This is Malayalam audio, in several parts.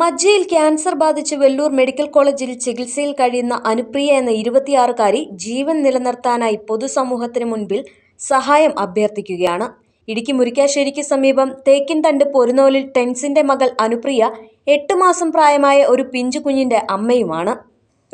മജ്ജയിൽ ക്യാൻസർ ബാധിച്ച് വെല്ലൂർ മെഡിക്കൽ കോളേജിൽ ചികിത്സയിൽ കഴിയുന്ന അനുപ്രിയ എന്ന ഇരുപത്തിയാറുകാരി ജീവൻ നിലനിർത്താനായി പൊതുസമൂഹത്തിന് മുൻപിൽ സഹായം അഭ്യർത്ഥിക്കുകയാണ് ഇടുക്കി മുരിക്കാശ്ശേരിക്ക് സമീപം തേക്കിൻതണ്ട് പൊരുനോലിൽ ടെൻസിന്റെ മകൾ അനുപ്രിയ എട്ട് മാസം പ്രായമായ ഒരു പിഞ്ചു കുഞ്ഞിന്റെ അമ്മയുമാണ്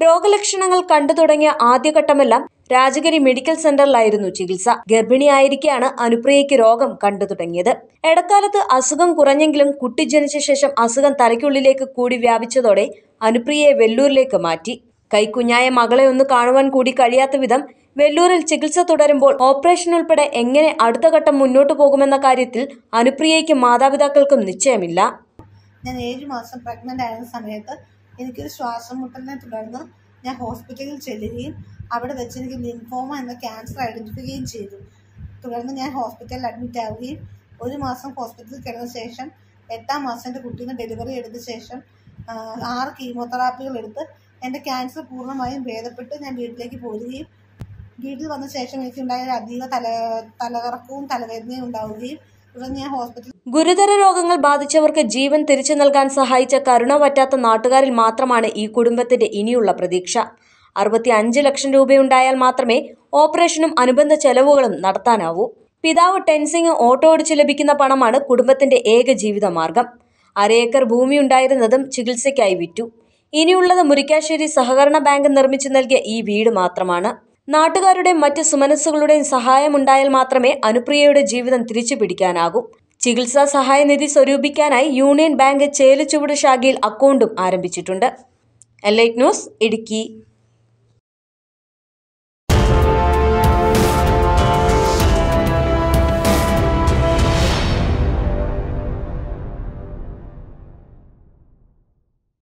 രോഗലക്ഷണങ്ങൾ കണ്ടു തുടങ്ങിയ ആദ്യഘട്ടമെല്ലാം രാജഗിരി മെഡിക്കൽ സെന്ററിലായിരുന്നു ചികിത്സ ഗർഭിണിയായിരിക്കെയാണ് അനുപ്രിയയ്ക്ക് രോഗം കണ്ടു തുടങ്ങിയത് ഇടക്കാലത്ത് അസുഖം കുറഞ്ഞെങ്കിലും കുട്ടി ജനിച്ച ശേഷം അസുഖം തലയ്ക്കുള്ളിലേക്ക് കൂടി വ്യാപിച്ചതോടെ അനുപ്രിയയെ വെല്ലൂരിലേക്ക് മാറ്റി കൈക്കുഞ്ഞായ മകളെ ഒന്ന് കാണുവാൻ കൂടി കഴിയാത്ത വിധം വെല്ലൂരിൽ ചികിത്സ തുടരുമ്പോൾ ഓപ്പറേഷൻ ഉൾപ്പെടെ എങ്ങനെ അടുത്ത ഘട്ടം മുന്നോട്ടു പോകുമെന്ന കാര്യത്തിൽ അനുപ്രിയയ്ക്കും മാതാപിതാക്കൾക്കും നിശ്ചയമില്ല ഞാൻ ഏഴ് മാസം പ്രഗ്നന്റ് ആയിരുന്ന സമയത്ത് എനിക്കൊരു ശ്വാസം മുട്ടലിനെ തുടർന്ന് ഞാൻ ഹോസ്പിറ്റലിൽ ചെല്ലുകയും അവിടെ വെച്ച് എനിക്ക് ലിംഫോമ എന്ന ക്യാൻസർ ഐഡൻറ്റിഫിക്കുകയും ചെയ്തു തുടർന്ന് ഞാൻ ഹോസ്പിറ്റലിൽ അഡ്മിറ്റ് ആവുകയും ഒരു മാസം ഹോസ്പിറ്റലിൽ കിടന്ന ശേഷം എട്ടാം മാസം എൻ്റെ കുട്ടീനെ ഡെലിവറി എടുത്ത ശേഷം ആറ് കീമോതെറാപ്പികൾ എടുത്ത് എൻ്റെ ക്യാൻസർ പൂർണ്ണമായും ഭേദപ്പെട്ട് ഞാൻ വീട്ടിലേക്ക് പോരുകയും വീട്ടിൽ വന്ന ശേഷം എനിക്കുണ്ടായ ഒരു അതീവ തല തലകറക്കവും തലവേദനയും ഉണ്ടാവുകയും തുടർന്ന് ഞാൻ ഹോസ്പിറ്റലിൽ ഗുരുതര രോഗങ്ങൾ ബാധിച്ചവർക്ക് ജീവൻ തിരിച്ചു നൽകാൻ സഹായിച്ച കരുണ പറ്റാത്ത നാട്ടുകാരിൽ മാത്രമാണ് ഈ കുടുംബത്തിന്റെ ഇനിയുള്ള പ്രതീക്ഷ അറുപത്തി അഞ്ച് ലക്ഷം രൂപയുണ്ടായാൽ മാത്രമേ ഓപ്പറേഷനും അനുബന്ധ ചെലവുകളും നടത്താനാവൂ പിതാവ് ടെൻസിംഗ് ഓട്ടോ ഓടിച്ച് ലഭിക്കുന്ന പണമാണ് കുടുംബത്തിന്റെ ഏക മാർഗം അരയേക്കർ ഉണ്ടായിരുന്നതും ചികിത്സയ്ക്കായി വിറ്റു ഇനിയുള്ളത് മുരിക്കാശ്ശേരി സഹകരണ ബാങ്ക് നിർമ്മിച്ചു നൽകിയ ഈ വീട് മാത്രമാണ് നാട്ടുകാരുടെയും മറ്റ് സുമനസ്സുകളുടെയും സഹായമുണ്ടായാൽ മാത്രമേ അനുപ്രിയയുടെ ജീവിതം തിരിച്ചു പിടിക്കാനാകൂ ചികിത്സാ സഹായ നിധി സ്വരൂപിക്കാനായി യൂണിയൻ ബാങ്ക് ചേലച്ചുവട് ശാഖയിൽ അക്കൗണ്ടും ആരംഭിച്ചിട്ടുണ്ട് എൽ ന്യൂസ് ഇടുക്കി